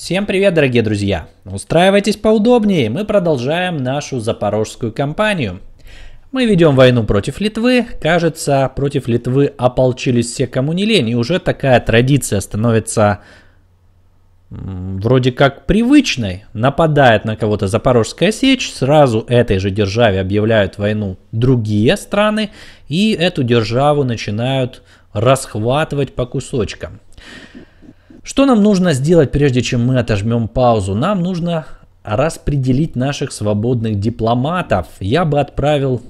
Всем привет, дорогие друзья! Устраивайтесь поудобнее, мы продолжаем нашу запорожскую кампанию. Мы ведем войну против Литвы. Кажется, против Литвы ополчились все, кому не лень. И уже такая традиция становится вроде как привычной. Нападает на кого-то Запорожская сечь, сразу этой же державе объявляют войну другие страны, и эту державу начинают расхватывать по кусочкам. Что нам нужно сделать, прежде чем мы отожмем паузу? Нам нужно распределить наших свободных дипломатов. Я бы отправил...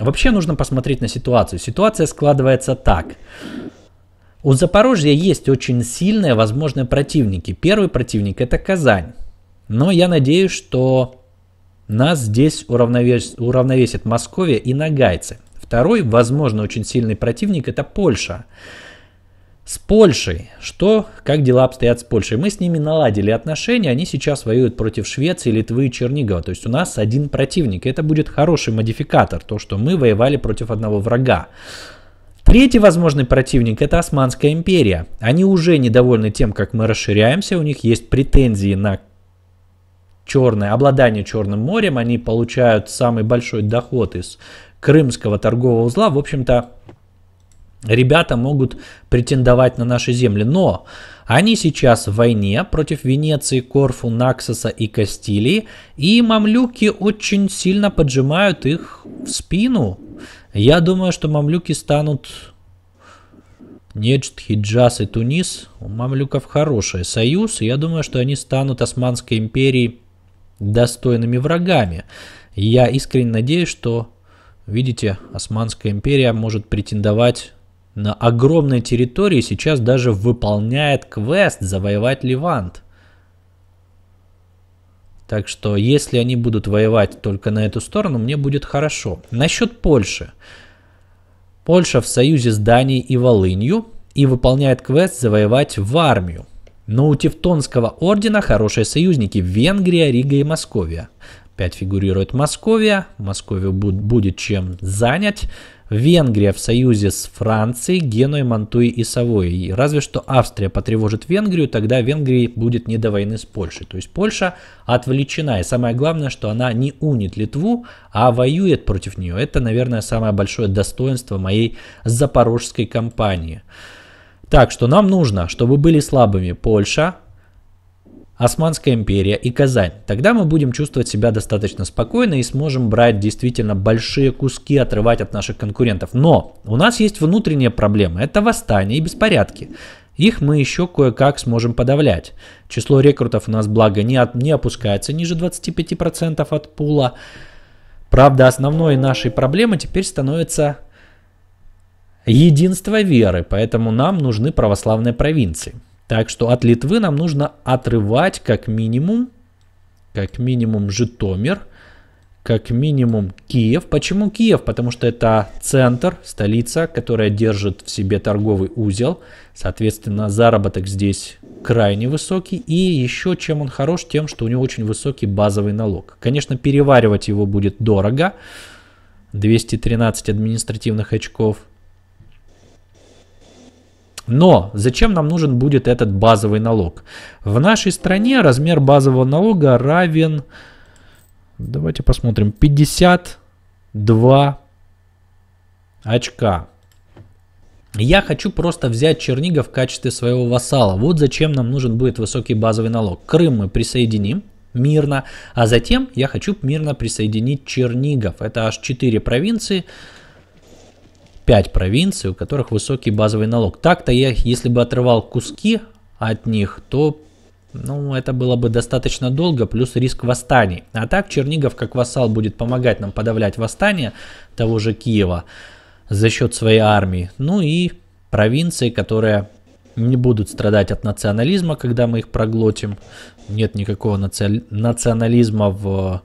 Вообще нужно посмотреть на ситуацию. Ситуация складывается так. У Запорожья есть очень сильные возможные противники. Первый противник это Казань. Но я надеюсь, что нас здесь уравновес... уравновесит Московия и нагайцы. Второй, возможно, очень сильный противник это Польша. С Польшей. Что, как дела обстоят с Польшей? Мы с ними наладили отношения, они сейчас воюют против Швеции, Литвы и Чернигова. То есть у нас один противник. Это будет хороший модификатор, то, что мы воевали против одного врага. Третий возможный противник – это Османская империя. Они уже недовольны тем, как мы расширяемся, у них есть претензии на черное, обладание Черным морем, они получают самый большой доход из Крымского торгового узла. В общем-то, ребята могут претендовать на наши земли. Но они сейчас в войне против Венеции, Корфу, Наксоса и Кастилии, и мамлюки очень сильно поджимают их в спину. Я думаю, что мамлюки станут Нечт, Хиджаз и Тунис. У мамлюков хороший союз, и я думаю, что они станут Османской империей достойными врагами. Я искренне надеюсь, что, видите, Османская империя может претендовать на огромной территории сейчас даже выполняет квест завоевать Левант. Так что если они будут воевать только на эту сторону, мне будет хорошо. Насчет Польши. Польша в союзе с Данией и Волынью и выполняет квест завоевать в армию. Но у Тевтонского ордена хорошие союзники – Венгрия, Рига и Московия опять фигурирует Московия. Московию будет чем занять. Венгрия в союзе с Францией, Геной, Монтуи и Савой. Разве что Австрия потревожит Венгрию, тогда Венгрии будет не до войны с Польшей. То есть Польша отвлечена. И самое главное, что она не унит Литву, а воюет против нее. Это, наверное, самое большое достоинство моей запорожской кампании. Так что нам нужно, чтобы были слабыми Польша, Османская империя и Казань. Тогда мы будем чувствовать себя достаточно спокойно и сможем брать действительно большие куски, отрывать от наших конкурентов. Но у нас есть внутренние проблемы. Это восстания и беспорядки. Их мы еще кое-как сможем подавлять. Число рекрутов у нас, благо, не, от, не опускается ниже 25% от пула. Правда, основной нашей проблемой теперь становится единство веры, поэтому нам нужны православные провинции. Так что от Литвы нам нужно отрывать как минимум, как минимум Житомир, как минимум Киев. Почему Киев? Потому что это центр, столица, которая держит в себе торговый узел. Соответственно, заработок здесь крайне высокий. И еще чем он хорош, тем, что у него очень высокий базовый налог. Конечно, переваривать его будет дорого. 213 административных очков – но зачем нам нужен будет этот базовый налог? В нашей стране размер базового налога равен, давайте посмотрим, 52 очка. Я хочу просто взять Чернигов в качестве своего вассала. Вот зачем нам нужен будет высокий базовый налог. Крым мы присоединим мирно, а затем я хочу мирно присоединить Чернигов. Это аж 4 провинции. 5 провинций, у которых высокий базовый налог. Так-то я, если бы отрывал куски от них, то ну, это было бы достаточно долго, плюс риск восстаний. А так Чернигов как вассал будет помогать нам подавлять восстание того же Киева за счет своей армии. Ну и провинции, которые не будут страдать от национализма, когда мы их проглотим. Нет никакого наци... национализма в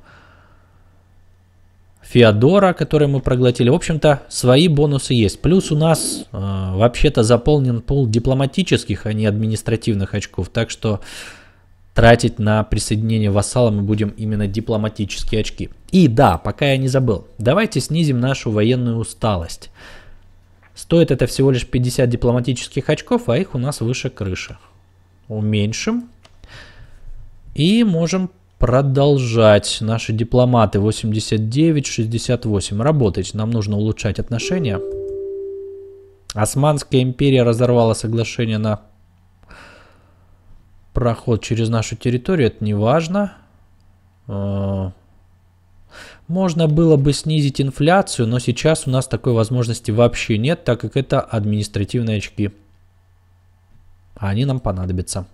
Феодора, который мы проглотили. В общем-то, свои бонусы есть. Плюс у нас э, вообще-то заполнен пул дипломатических, а не административных очков. Так что тратить на присоединение вассала мы будем именно дипломатические очки. И да, пока я не забыл, давайте снизим нашу военную усталость. Стоит это всего лишь 50 дипломатических очков, а их у нас выше крыши. Уменьшим. И можем продолжать. Наши дипломаты 89-68. Работать. Нам нужно улучшать отношения. Османская империя разорвала соглашение на проход через нашу территорию. Это не важно. А, можно было бы снизить инфляцию, но сейчас у нас такой возможности вообще нет, так как это административные очки. они нам понадобятся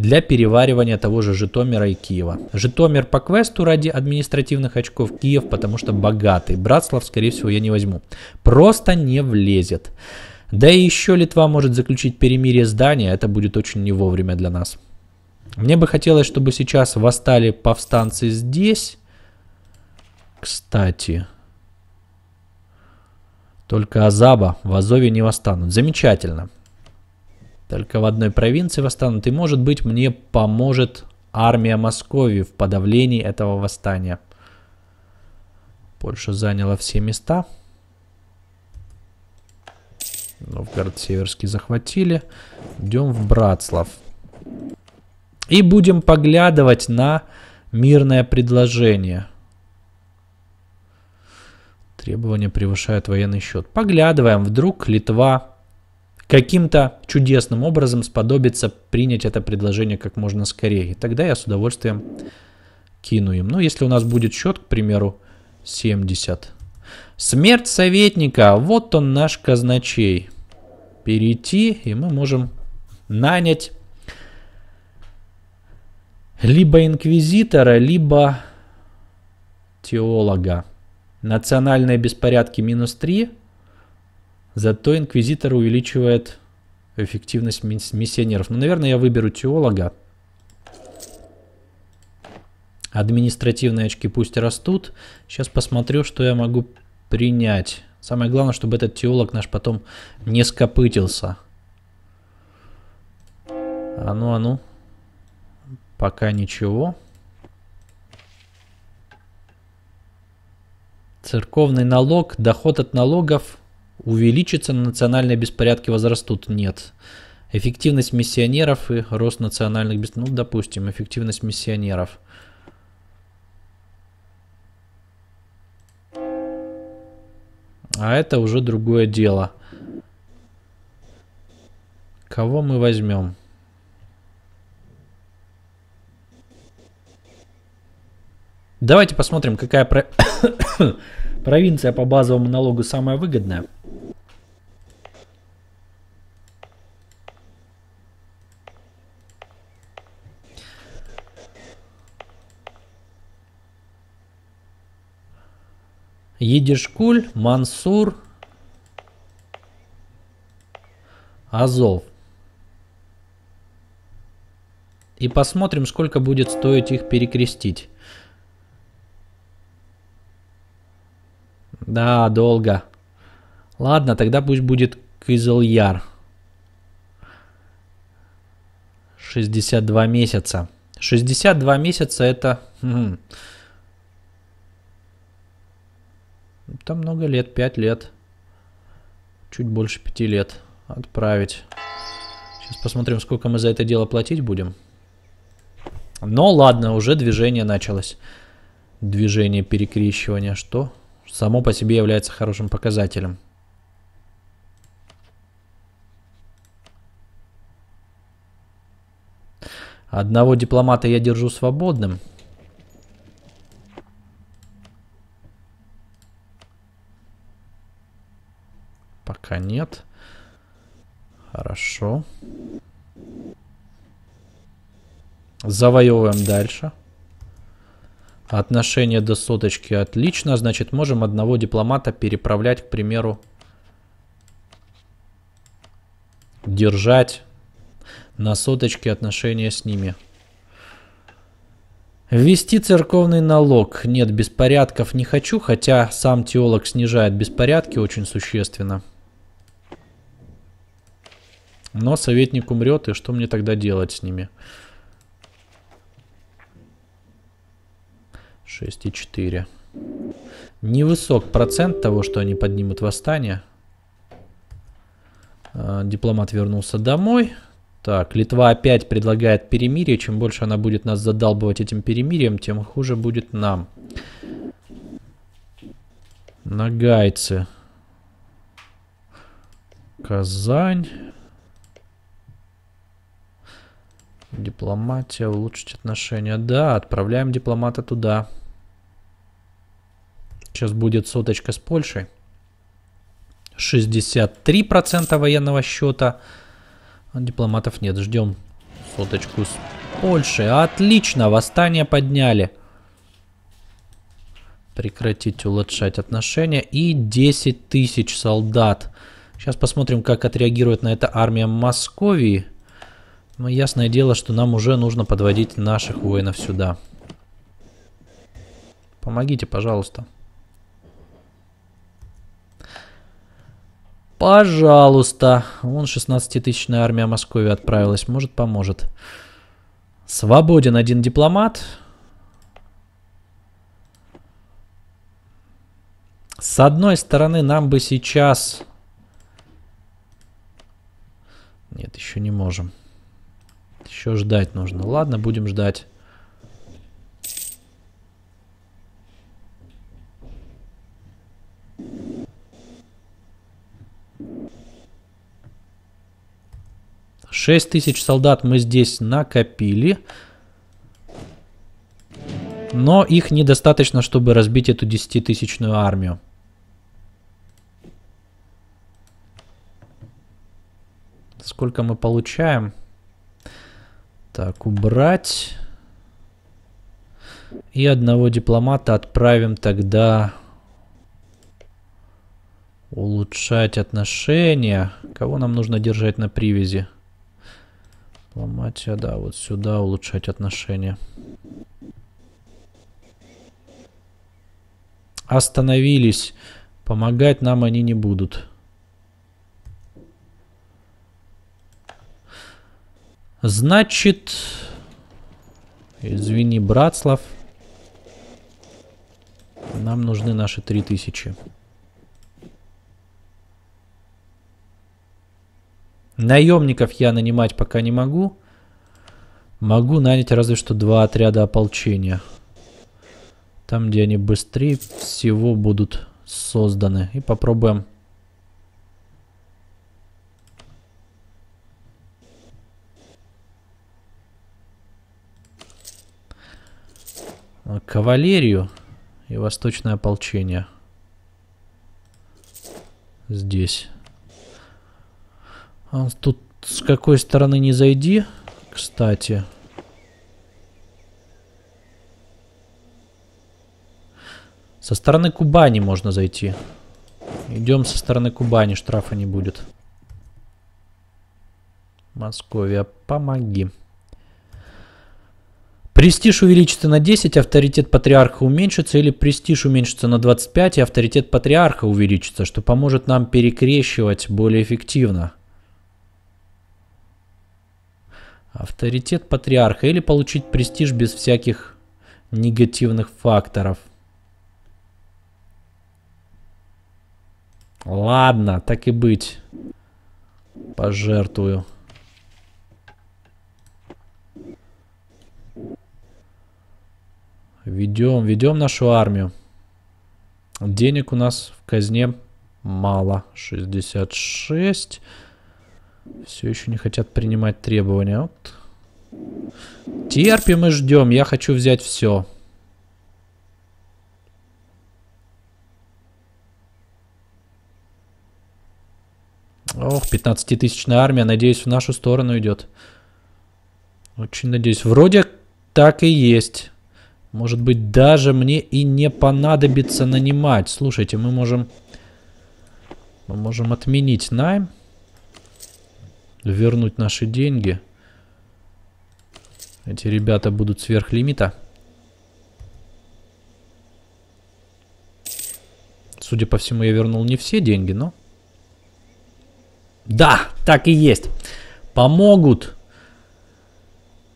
для переваривания того же Житомира и Киева. Житомир по квесту ради административных очков, Киев, потому что богатый. Братслав, скорее всего, я не возьму. Просто не влезет. Да и еще Литва может заключить перемирие с Данией, это будет очень не вовремя для нас. Мне бы хотелось, чтобы сейчас восстали повстанцы здесь. Кстати, только Азаба в Азове не восстанут. Замечательно. Только в одной провинции восстанут, и, может быть, мне поможет армия Московии в подавлении этого восстания. Польша заняла все места. Новгород Северский захватили. Идем в Братслав. И будем поглядывать на мирное предложение. Требования превышают военный счет. Поглядываем, вдруг Литва каким-то чудесным образом сподобится принять это предложение как можно скорее. Тогда я с удовольствием кину им. Ну, если у нас будет счет, к примеру, 70. Смерть советника. Вот он наш казначей. Перейти, и мы можем нанять либо инквизитора, либо теолога. Национальные беспорядки минус 3. Зато инквизитор увеличивает эффективность миссионеров. Ну, наверное, я выберу теолога. Административные очки пусть растут. Сейчас посмотрю, что я могу принять. Самое главное, чтобы этот теолог наш потом не скопытился. А ну, а ну. Пока ничего. Церковный налог, доход от налогов Увеличится национальные беспорядки возрастут. Нет. Эффективность миссионеров и рост национальных беспорядков. Ну, допустим, эффективность миссионеров. А это уже другое дело. Кого мы возьмем? Давайте посмотрим, какая про... провинция по базовому налогу самая выгодная. Едишкуль, Мансур, Азов. И посмотрим, сколько будет стоить их перекрестить. Да, долго. Ладно, тогда пусть будет Кызыльяр. 62 месяца. 62 месяца это... Хм, Там много лет, 5 лет. Чуть больше 5 лет. Отправить. Сейчас посмотрим, сколько мы за это дело платить будем. Но ладно, уже движение началось. Движение перекрещивания, что само по себе является хорошим показателем. Одного дипломата я держу свободным. Пока нет. Хорошо. Завоевываем дальше. Отношение до соточки отлично. Значит, можем одного дипломата переправлять, к примеру, держать на соточке отношения с ними. Ввести церковный налог. Нет, беспорядков не хочу, хотя сам теолог снижает беспорядки очень существенно. Но советник умрет, и что мне тогда делать с ними? 6,4. Невысок процент того, что они поднимут восстание. А, дипломат вернулся домой. Так, Литва опять предлагает перемирие. Чем больше она будет нас задалбывать этим перемирием, тем хуже будет нам. Нагайцы. Казань. Дипломатия, улучшить отношения. Да, отправляем дипломата туда. Сейчас будет соточка с Польшей. 63% военного счета. Дипломатов нет, ждем соточку с Польшей. Отлично, восстание подняли. Прекратить улучшать отношения. И 10 тысяч солдат. Сейчас посмотрим, как отреагирует на это армия Московии. Ну, ясное дело, что нам уже нужно подводить наших воинов сюда. Помогите, пожалуйста. Пожалуйста. Вон 16-тысячная армия Москвы отправилась. Может, поможет. Свободен один дипломат. С одной стороны, нам бы сейчас... Нет, еще не можем. Еще ждать нужно. Ладно, будем ждать. Шесть тысяч солдат мы здесь накопили. Но их недостаточно, чтобы разбить эту десятитысячную армию. Сколько мы получаем? Так, убрать. И одного дипломата отправим тогда улучшать отношения. Кого нам нужно держать на привязи? Дипломатия, да, вот сюда улучшать отношения. Остановились. Помогать нам они не будут. Значит... Извини, Братслав. Нам нужны наши три тысячи Наемников я нанимать пока не могу. Могу нанять разве что два отряда ополчения. Там, где они быстрее всего будут созданы. И попробуем Э, кавалерию и восточное ополчение. Здесь. А тут с какой стороны не зайди, кстати. Со стороны Кубани можно зайти. Идем со стороны Кубани, штрафа не будет. Московия, помоги. Престиж увеличится на 10, авторитет патриарха уменьшится, или престиж уменьшится на 25, и авторитет патриарха увеличится, что поможет нам перекрещивать более эффективно. Авторитет патриарха или получить престиж без всяких негативных факторов. Ладно, так и быть. Пожертвую. Ведем, ведем нашу армию. Денег у нас в казне мало. 66. Все еще не хотят принимать требования. Вот. Терпим и ждем. Я хочу взять все. Ох, 15-тысячная армия, надеюсь, в нашу сторону идет. Очень надеюсь. Вроде так и есть. Может быть, даже мне и не понадобится нанимать. Слушайте, мы можем... Мы можем отменить найм. Вернуть наши деньги. Эти ребята будут сверх лимита. Судя по всему, я вернул не все деньги, но... Да, так и есть. Помогут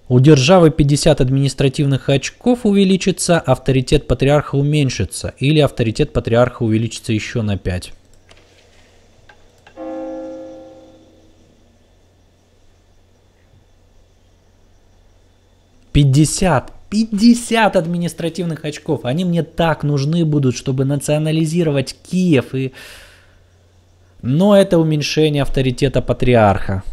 у державы 50 административных очков увеличится, авторитет патриарха уменьшится или авторитет патриарха увеличится еще на 5. Пятьдесят. 50 административных очков. Они мне так нужны будут, чтобы национализировать Киев. И... Но это уменьшение авторитета патриарха.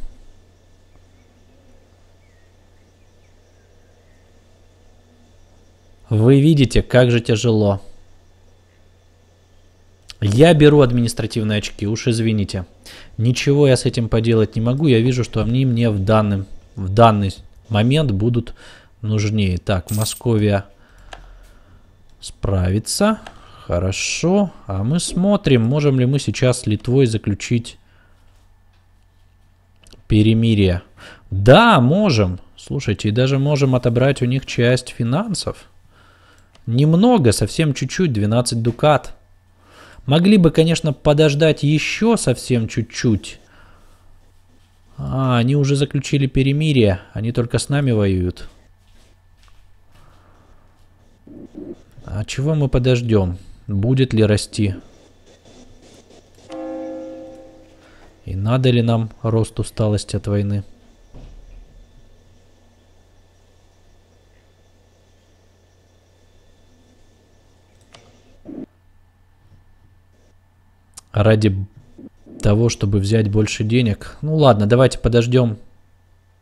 Вы видите, как же тяжело. Я беру административные очки, уж извините. Ничего я с этим поделать не могу. Я вижу, что они мне в, данный в данный момент будут нужнее. Так, Московия справится. Хорошо. А мы смотрим, можем ли мы сейчас с Литвой заключить перемирие. Да, можем. Слушайте, и даже можем отобрать у них часть финансов. Немного, совсем чуть-чуть, 12 дукат. Могли бы, конечно, подождать еще совсем чуть-чуть. А, они уже заключили перемирие. Они только с нами воюют. А чего мы подождем? Будет ли расти? И надо ли нам рост усталости от войны? ради того, чтобы взять больше денег. Ну ладно, давайте подождем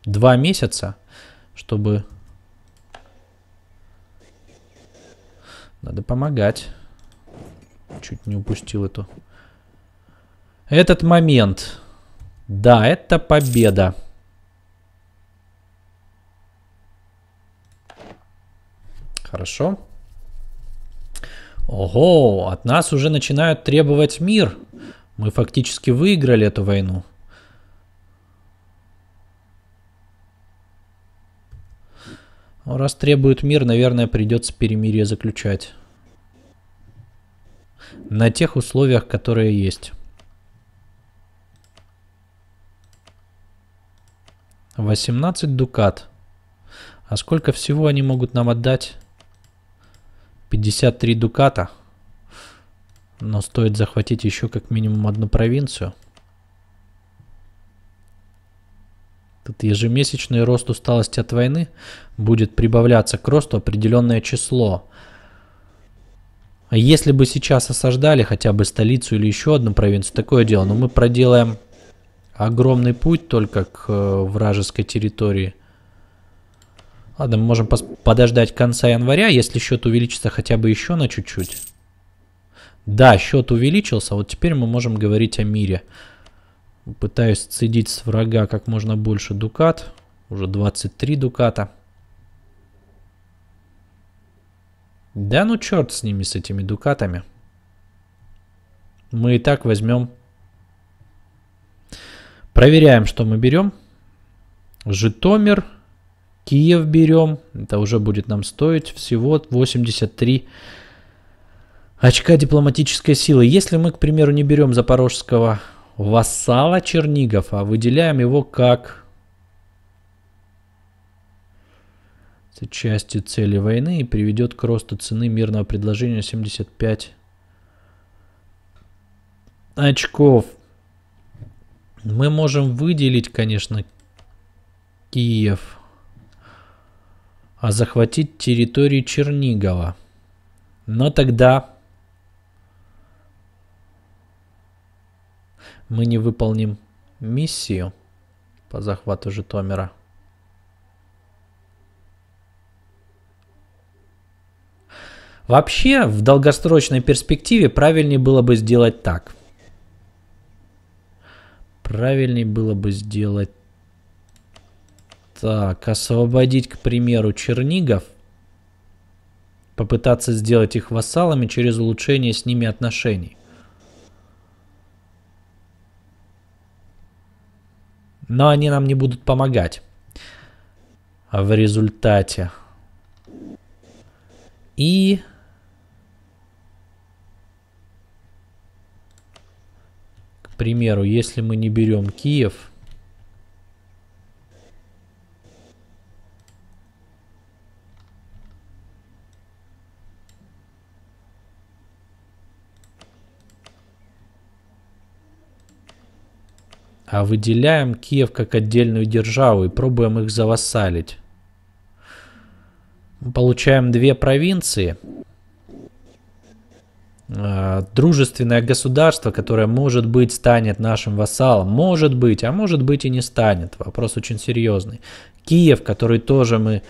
два месяца, чтобы... Надо помогать. Чуть не упустил эту... Этот момент. Да, это победа. Хорошо. Ого, от нас уже начинают требовать мир. Мы фактически выиграли эту войну. Ну, раз требуют мир, наверное, придется перемирие заключать. На тех условиях, которые есть. Восемнадцать дукат. А сколько всего они могут нам отдать? 53 дуката. Но стоит захватить еще как минимум одну провинцию. Тут ежемесячный рост усталости от войны будет прибавляться к росту определенное число. А если бы сейчас осаждали хотя бы столицу или еще одну провинцию, такое дело, но мы проделаем огромный путь только к э, вражеской территории – Ладно, мы можем подождать конца января, если счет увеличится хотя бы еще на чуть-чуть. Да, счет увеличился, вот теперь мы можем говорить о мире. Пытаюсь цедить с врага как можно больше дукат. Уже 23 дуката. Да ну черт с ними, с этими дукатами. Мы и так возьмем. Проверяем, что мы берем. Житомир. Киев берем. Это уже будет нам стоить всего 83 очка дипломатической силы. Если мы, к примеру, не берем запорожского вассала Чернигов, а выделяем его как частью цели войны и приведет к росту цены мирного предложения 75 очков. Мы можем выделить, конечно, Киев – а захватить территорию Чернигова. Но тогда мы не выполним миссию по захвату Житомира. Вообще, в долгосрочной перспективе правильнее было бы сделать так. Правильнее было бы сделать так, освободить, к примеру, Чернигов. Попытаться сделать их вассалами через улучшение с ними отношений. Но они нам не будут помогать. А в результате. И... К примеру, если мы не берем Киев, а выделяем Киев как отдельную державу и пробуем их завассалить. Получаем две провинции. А, дружественное государство, которое, может быть, станет нашим вассалом. Может быть, а может быть и не станет. Вопрос очень серьезный. Киев, который тоже мы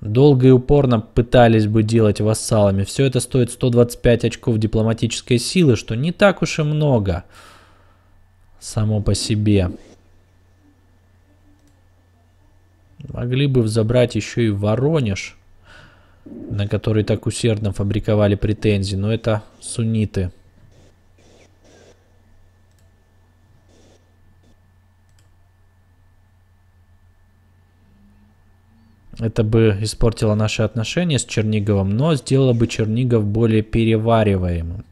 долго и упорно пытались бы делать вассалами. Все это стоит 125 очков дипломатической силы, что не так уж и много. Много само по себе. Могли бы взобрать еще и Воронеж, на который так усердно фабриковали претензии, но это сунниты. Это бы испортило наши отношения с Черниговым, но сделало бы Чернигов более перевариваемым.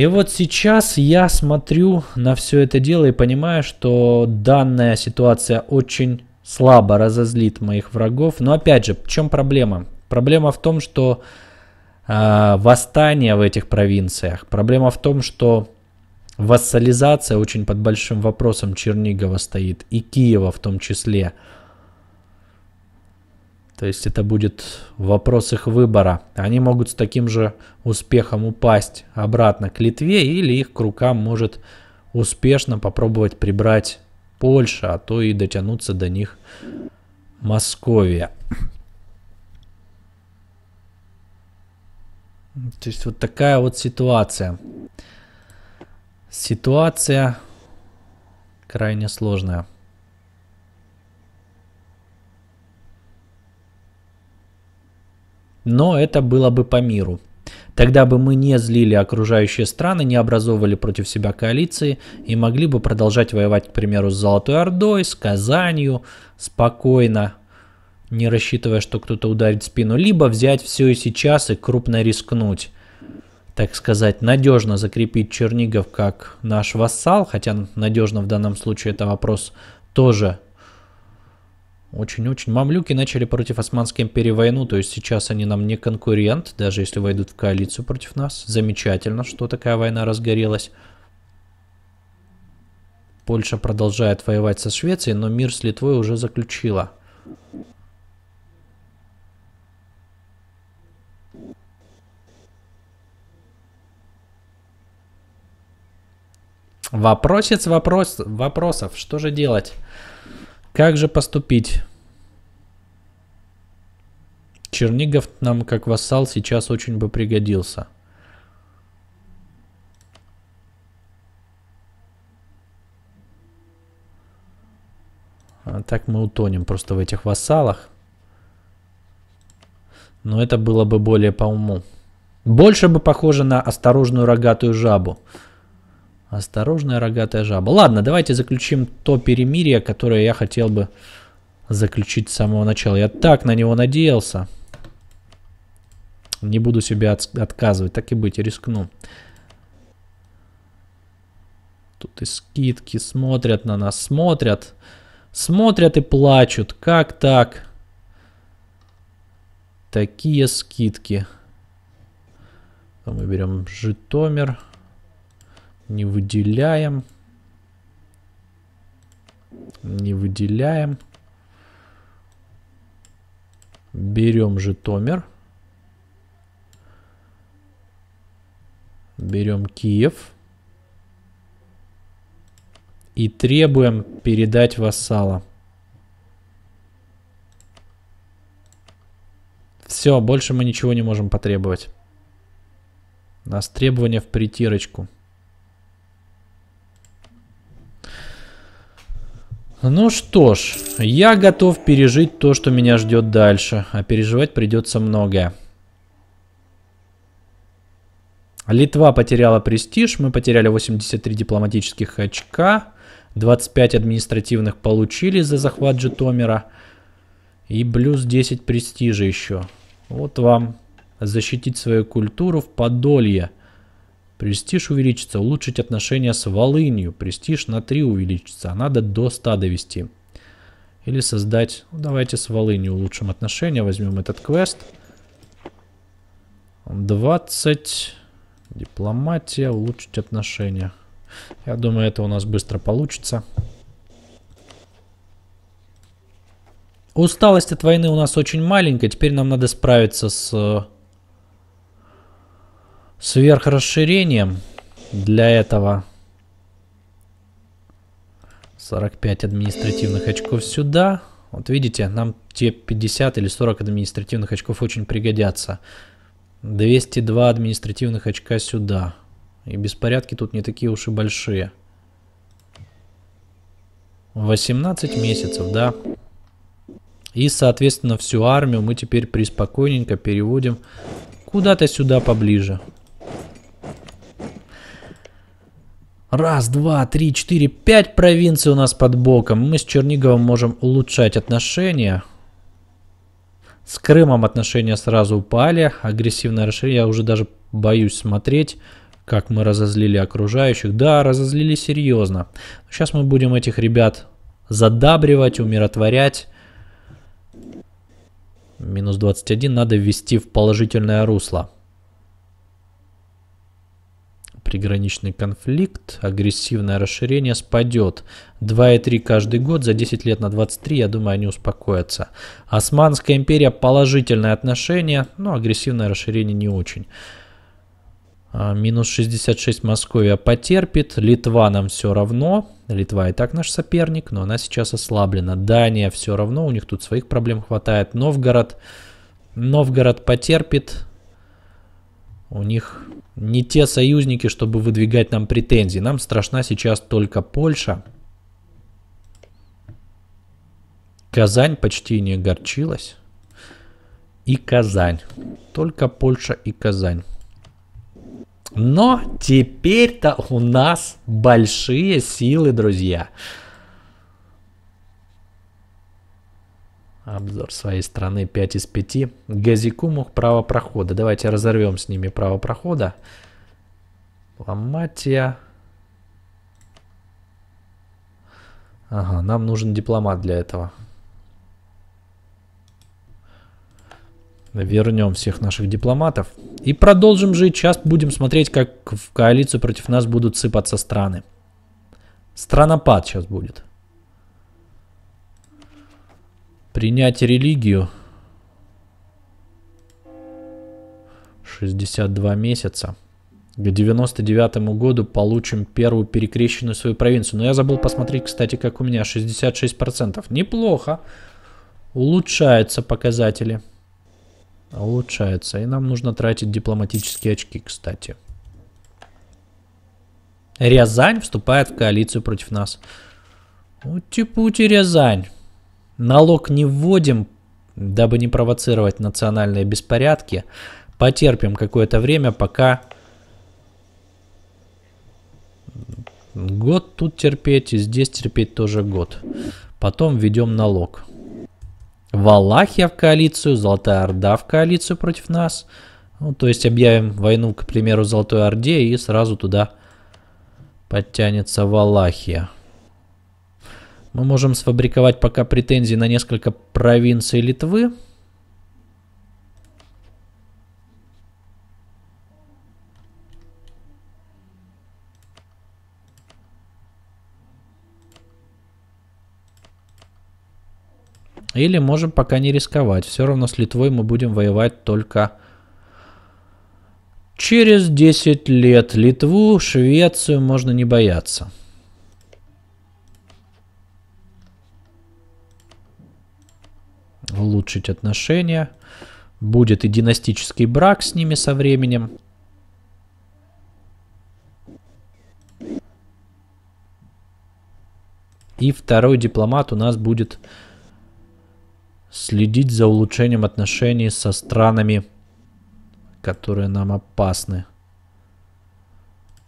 И вот сейчас я смотрю на все это дело и понимаю, что данная ситуация очень слабо разозлит моих врагов. Но опять же, в чем проблема? Проблема в том, что э, восстание в этих провинциях. Проблема в том, что вассализация очень под большим вопросом Чернигова стоит и Киева в том числе. То есть это будет вопрос их выбора. Они могут с таким же успехом упасть обратно к Литве или их к рукам может успешно попробовать прибрать Польша, а то и дотянуться до них Московия. То есть вот такая вот ситуация. Ситуация крайне сложная. но это было бы по миру. Тогда бы мы не злили окружающие страны, не образовывали против себя коалиции и могли бы продолжать воевать, к примеру, с Золотой Ордой, с Казанью, спокойно, не рассчитывая, что кто-то ударит в спину, либо взять все и сейчас и крупно рискнуть. Так сказать, надежно закрепить Чернигов как наш вассал, хотя надежно в данном случае это вопрос тоже очень-очень. Мамлюки начали против Османской империи войну, то есть сейчас они нам не конкурент, даже если войдут в коалицию против нас. Замечательно, что такая война разгорелась. Польша продолжает воевать со Швецией, но мир с Литвой уже заключила. Вопросец вопрос, вопросов. Что же делать? Как же поступить? Чернигов нам как вассал сейчас очень бы пригодился. А так мы утонем просто в этих вассалах. Но это было бы более по уму. Больше бы похоже на осторожную рогатую жабу. Осторожная рогатая жаба. Ладно, давайте заключим то перемирие, которое я хотел бы заключить с самого начала. Я так на него надеялся. Не буду себя от отказывать, так и быть, рискну. Тут и скидки смотрят на нас, смотрят. Смотрят и плачут. Как так? Такие скидки. Мы берем Житомир. Не выделяем. Не выделяем. Берем Житомир. Берем Киев. И требуем передать вассала. Все, больше мы ничего не можем потребовать. У нас требования в притирочку. Ну что ж, я готов пережить то, что меня ждет дальше, а переживать придется многое. Литва потеряла престиж, мы потеряли 83 дипломатических очка, 25 административных получили за захват Житомира и плюс 10 престижа еще. Вот вам защитить свою культуру в Подолье – Престиж увеличится, улучшить отношения с Волынью. Престиж на 3 увеличится, а надо до 100 довести. Или создать, ну, давайте с Волынью улучшим отношения, возьмем этот квест. 20, дипломатия, улучшить отношения. Я думаю, это у нас быстро получится. Усталость от войны у нас очень маленькая, теперь нам надо справиться с э, сверхрасширением для этого. 45 административных очков сюда. Вот видите, нам те 50 или 40 административных очков очень пригодятся. 202 административных очка сюда. И беспорядки тут не такие уж и большие. 18 месяцев, да. И, соответственно, всю армию мы теперь приспокойненько переводим куда-то сюда поближе. Раз, два, три, четыре, пять провинций у нас под боком. Мы с Черниговым можем улучшать отношения. С Крымом отношения сразу упали. Агрессивное расширение. Я уже даже боюсь смотреть, как мы разозлили окружающих. Да, разозлили серьезно. Сейчас мы будем этих ребят задабривать, умиротворять. Минус 21 надо ввести в положительное русло приграничный конфликт, агрессивное расширение спадет. 2,3 каждый год, за 10 лет на 23, я думаю, они успокоятся. Османская империя положительное отношение, но агрессивное расширение не очень. А, минус 66 Московия потерпит, Литва нам все равно, Литва и так наш соперник, но она сейчас ослаблена. Дания все равно, у них тут своих проблем хватает. Новгород, Новгород потерпит, у них не те союзники, чтобы выдвигать нам претензии. Нам страшна сейчас только Польша. Казань почти не огорчилась. И Казань. Только Польша и Казань. Но теперь-то у нас большие силы, друзья. Друзья. Обзор своей страны 5 из 5. Газикумов. право прохода. Давайте разорвем с ними право прохода. Дипломатия. Ага, нам нужен дипломат для этого. Вернем всех наших дипломатов. И продолжим жить. Сейчас Будем смотреть, как в коалицию против нас будут сыпаться страны. Странопад сейчас будет. Принять религию. 62 месяца. К 99 году получим первую перекрещенную свою провинцию. Но я забыл посмотреть, кстати, как у меня 66%. Неплохо. Улучшаются показатели. Улучшаются. И нам нужно тратить дипломатические очки, кстати. Рязань вступает в коалицию против нас. Ути-пути, Рязань. Налог не вводим, дабы не провоцировать национальные беспорядки. Потерпим какое-то время, пока год тут терпеть и здесь терпеть тоже год. Потом введем налог. Валахия в коалицию, Золотая Орда в коалицию против нас. Ну, то есть объявим войну, к примеру, Золотой Орде и сразу туда подтянется Валахия. Мы можем сфабриковать пока претензии на несколько провинций Литвы. Или можем пока не рисковать. Все равно с Литвой мы будем воевать только через 10 лет. Литву, Швецию можно не бояться. улучшить отношения. Будет и династический брак с ними со временем. И второй дипломат у нас будет следить за улучшением отношений со странами, которые нам опасны.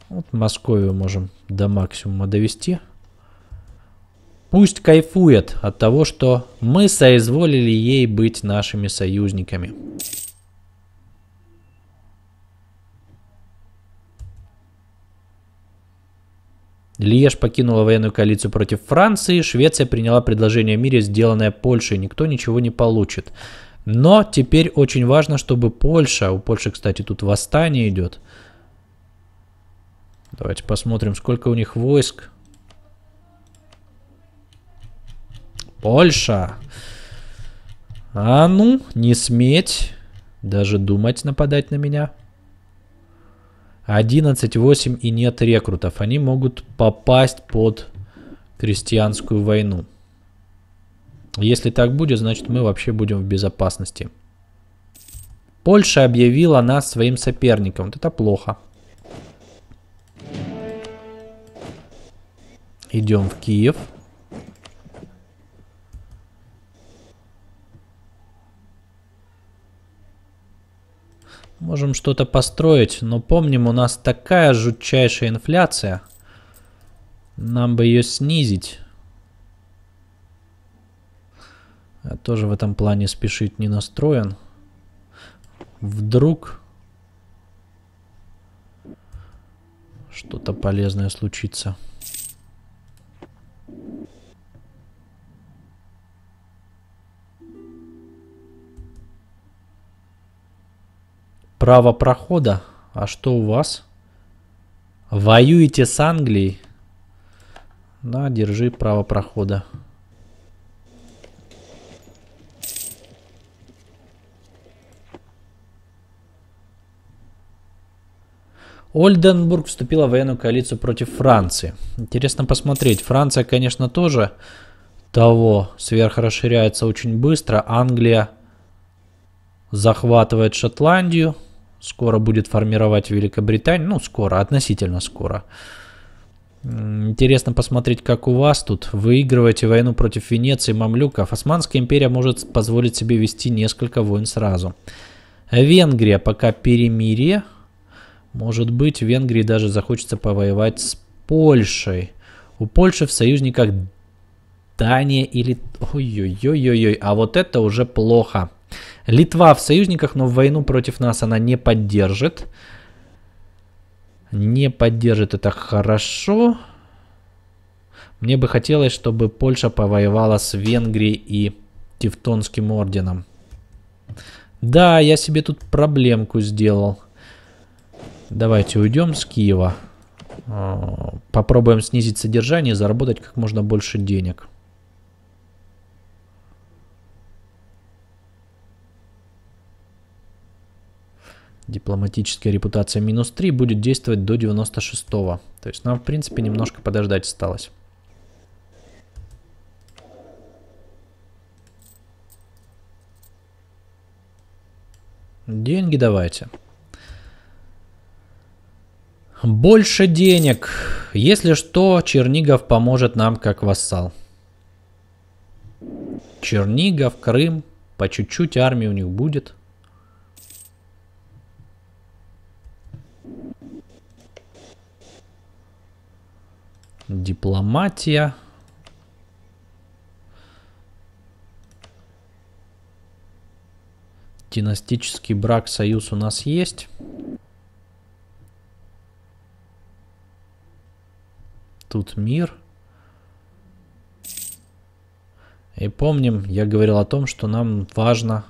Вот Московию можем до максимума довести. Пусть кайфует от того, что мы соизволили ей быть нашими союзниками. Лиеж покинула военную коалицию против Франции, Швеция приняла предложение о мире, сделанное Польшей, никто ничего не получит. Но теперь очень важно, чтобы Польша, у Польши, кстати, тут восстание идет. Давайте посмотрим, сколько у них войск. Польша. А ну, не сметь даже думать нападать на меня. 11-8 и нет рекрутов. Они могут попасть под крестьянскую войну. Если так будет, значит мы вообще будем в безопасности. Польша объявила нас своим соперником. Вот это плохо. Идем в Киев. Можем что-то построить, но помним, у нас такая жутчайшая инфляция. Нам бы ее снизить. Я тоже в этом плане спешить не настроен. Вдруг что-то полезное случится. Право прохода. А что у вас? Воюете с Англией? На, держи право прохода. Ольденбург вступила в военную коалицию против Франции. Интересно посмотреть. Франция, конечно, тоже того сверхрасширяется очень быстро. Англия захватывает Шотландию скоро будет формировать Великобританию. Ну, скоро, относительно скоро. Интересно посмотреть, как у вас тут. Выигрываете войну против Венеции, мамлюков. Османская империя может позволить себе вести несколько войн сразу. Венгрия пока перемирие. Может быть, Венгрии даже захочется повоевать с Польшей. У Польши в союзниках Дания или... Ой-ой-ой-ой-ой. А вот это уже плохо. Литва в союзниках, но в войну против нас она не поддержит. Не поддержит это хорошо. Мне бы хотелось, чтобы Польша повоевала с Венгрией и Тевтонским орденом. Да, я себе тут проблемку сделал. Давайте уйдем с Киева. А, попробуем снизить содержание и заработать как можно больше денег. Дипломатическая репутация минус 3 будет действовать до 96-го. То есть нам, в принципе, немножко подождать осталось. Деньги давайте. Больше денег. Если что, Чернигов поможет нам как вассал. Чернигов, Крым. По чуть-чуть армии у них будет. Дипломатия. Династический брак, союз у нас есть. Тут мир. И помним, я говорил о том, что нам важно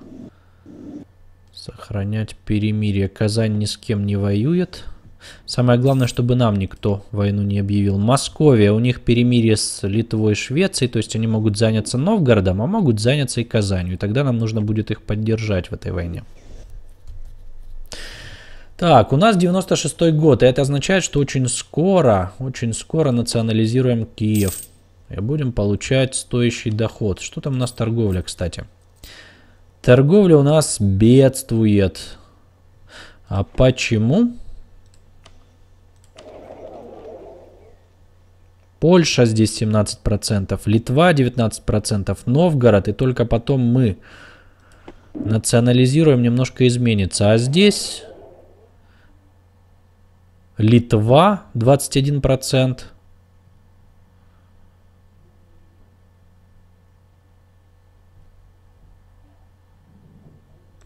сохранять перемирие. Казань ни с кем не воюет. Самое главное, чтобы нам никто войну не объявил. Московия, у них перемирие с Литвой и Швецией, то есть они могут заняться Новгородом, а могут заняться и Казанью. И тогда нам нужно будет их поддержать в этой войне. Так, у нас 96-й год, и это означает, что очень скоро, очень скоро национализируем Киев. И будем получать стоящий доход. Что там у нас торговля, кстати? Торговля у нас бедствует. А почему? Польша здесь 17%, Литва 19%, Новгород и только потом мы национализируем, немножко изменится. А здесь Литва 21%.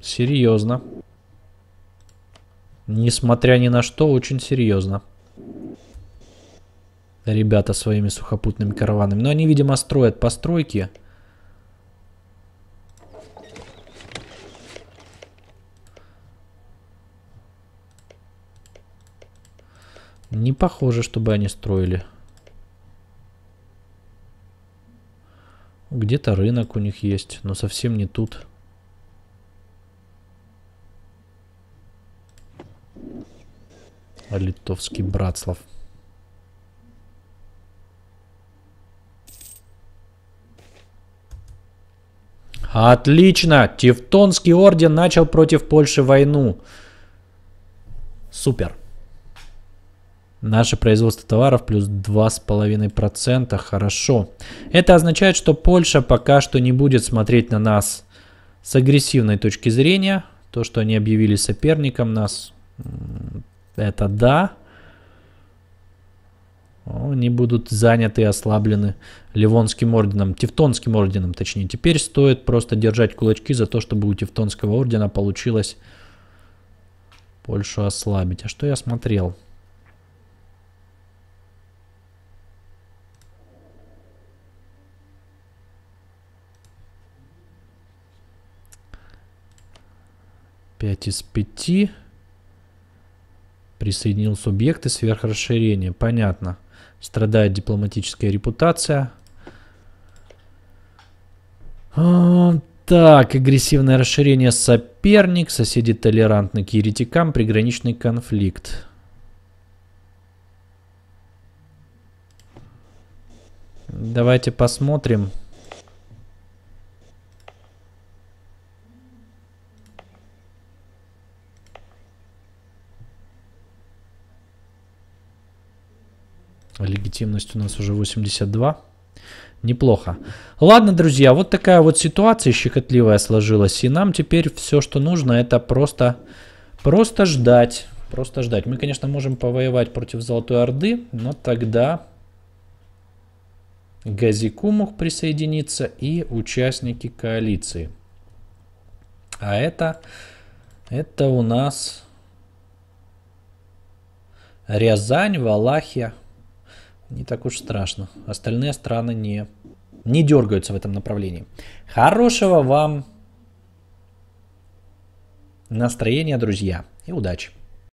Серьезно. Несмотря ни на что, очень серьезно ребята своими сухопутными караванами. Но они, видимо, строят постройки. Не похоже, чтобы они строили. Где-то рынок у них есть, но совсем не тут. А литовский Братслав. Отлично! Тевтонский орден начал против Польши войну. Супер. Наше производство товаров плюс 2,5%. Хорошо. Это означает, что Польша пока что не будет смотреть на нас с агрессивной точки зрения. То, что они объявили соперником нас, это да они будут заняты и ослаблены Ливонским орденом, Тевтонским орденом, точнее. Теперь стоит просто держать кулачки за то, чтобы у Тевтонского ордена получилось Польшу ослабить. А что я смотрел? Пять из пяти. Присоединил субъекты сверхрасширения. Понятно. Страдает дипломатическая репутация. А, так, агрессивное расширение соперник, соседи толерантны к еретикам, приграничный конфликт. Давайте посмотрим. Легитимность у нас уже 82. Неплохо. Ладно, друзья, вот такая вот ситуация щекотливая сложилась. И нам теперь все, что нужно, это просто, просто ждать. Просто ждать. Мы, конечно, можем повоевать против Золотой Орды, но тогда Газику мог присоединиться и участники коалиции. А это, это у нас Рязань, Валахия, не так уж страшно. Остальные страны не, не дергаются в этом направлении. Хорошего вам настроения, друзья, и удачи.